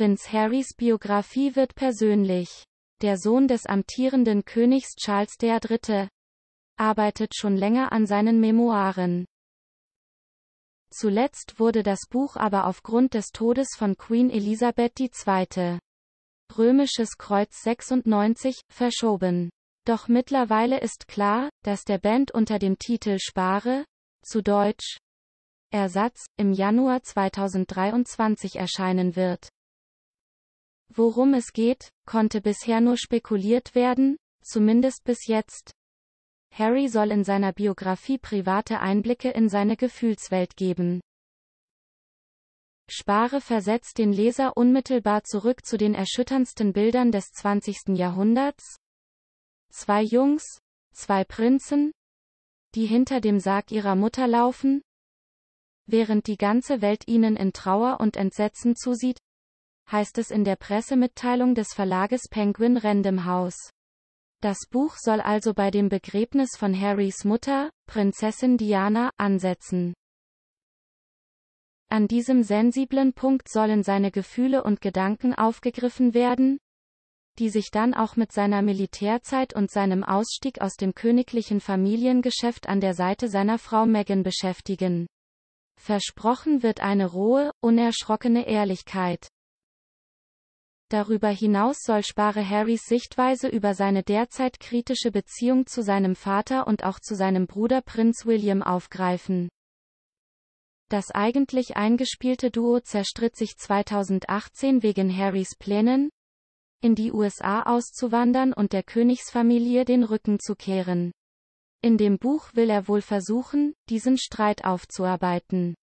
Prinz Harrys Biografie wird persönlich. Der Sohn des amtierenden Königs Charles III. arbeitet schon länger an seinen Memoiren. Zuletzt wurde das Buch aber aufgrund des Todes von Queen Elisabeth II. Römisches Kreuz 96 verschoben. Doch mittlerweile ist klar, dass der Band unter dem Titel Spare, zu Deutsch, Ersatz, im Januar 2023 erscheinen wird. Worum es geht, konnte bisher nur spekuliert werden, zumindest bis jetzt. Harry soll in seiner Biografie private Einblicke in seine Gefühlswelt geben. Spare versetzt den Leser unmittelbar zurück zu den erschütterndsten Bildern des 20. Jahrhunderts. Zwei Jungs, zwei Prinzen, die hinter dem Sarg ihrer Mutter laufen, während die ganze Welt ihnen in Trauer und Entsetzen zusieht, heißt es in der Pressemitteilung des Verlages Penguin Random House. Das Buch soll also bei dem Begräbnis von Harrys Mutter, Prinzessin Diana, ansetzen. An diesem sensiblen Punkt sollen seine Gefühle und Gedanken aufgegriffen werden, die sich dann auch mit seiner Militärzeit und seinem Ausstieg aus dem königlichen Familiengeschäft an der Seite seiner Frau Meghan beschäftigen. Versprochen wird eine rohe, unerschrockene Ehrlichkeit. Darüber hinaus soll Spare Harrys Sichtweise über seine derzeit kritische Beziehung zu seinem Vater und auch zu seinem Bruder Prinz William aufgreifen. Das eigentlich eingespielte Duo zerstritt sich 2018 wegen Harrys Plänen, in die USA auszuwandern und der Königsfamilie den Rücken zu kehren. In dem Buch will er wohl versuchen, diesen Streit aufzuarbeiten.